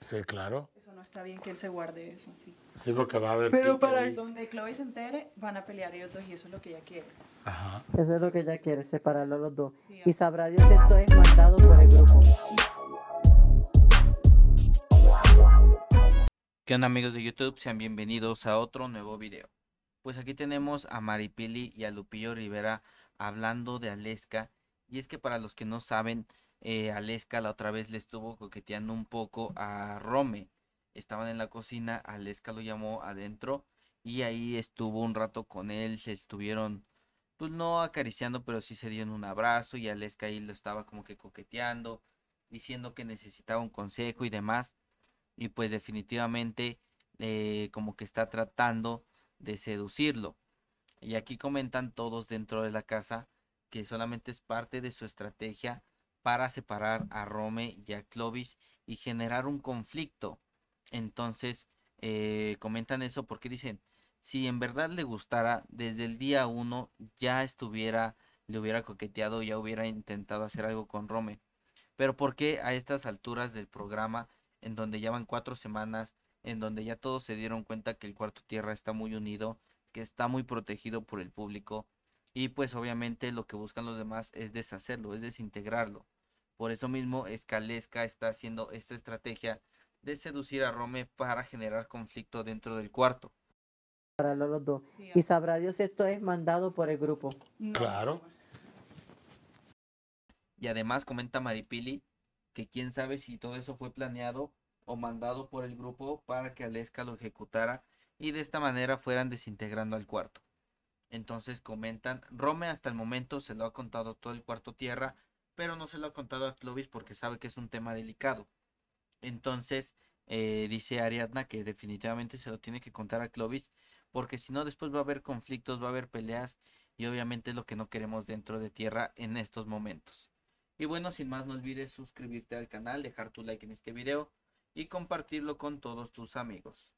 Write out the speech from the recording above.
Sí, claro. Eso no está bien que él se guarde eso así. Sí, porque va a haber. Pero para donde Chloe se entere, van a pelear ellos dos y eso es lo que ella quiere. Ajá. Eso es lo que ella quiere, separarlo los dos. y sabrá Dios si esto es mandado por el grupo. ¿Qué onda amigos de YouTube? Sean bienvenidos a otro nuevo video. Pues aquí tenemos a Maripili y a Lupillo Rivera hablando de Aleska. Y es que para los que no saben, eh, Aleska la otra vez le estuvo coqueteando un poco a Rome. Estaban en la cocina, Aleska lo llamó adentro y ahí estuvo un rato con él, se estuvieron pues no acariciando, pero sí se dieron un abrazo y Aleska ahí lo estaba como que coqueteando, diciendo que necesitaba un consejo y demás. Y pues definitivamente eh, como que está tratando de seducirlo. Y aquí comentan todos dentro de la casa que solamente es parte de su estrategia para separar a Rome y a Clovis y generar un conflicto. Entonces, eh, comentan eso porque dicen, si en verdad le gustara, desde el día uno ya estuviera, le hubiera coqueteado, ya hubiera intentado hacer algo con Rome. Pero ¿por qué a estas alturas del programa, en donde ya van cuatro semanas, en donde ya todos se dieron cuenta que el cuarto tierra está muy unido, que está muy protegido por el público, y pues obviamente lo que buscan los demás es deshacerlo, es desintegrarlo. Por eso mismo, Escalesca está haciendo esta estrategia de seducir a Rome para generar conflicto dentro del cuarto. Para los dos. Y sabrá Dios, esto es mandado por el grupo. Claro. Y además comenta Maripili que quién sabe si todo eso fue planeado o mandado por el grupo para que Aleska lo ejecutara y de esta manera fueran desintegrando al cuarto. Entonces comentan, Rome hasta el momento se lo ha contado todo el cuarto tierra pero no se lo ha contado a Clovis porque sabe que es un tema delicado. Entonces, eh, dice Ariadna que definitivamente se lo tiene que contar a Clovis porque si no, después va a haber conflictos, va a haber peleas y obviamente es lo que no queremos dentro de tierra en estos momentos. Y bueno, sin más, no olvides suscribirte al canal, dejar tu like en este video y compartirlo con todos tus amigos.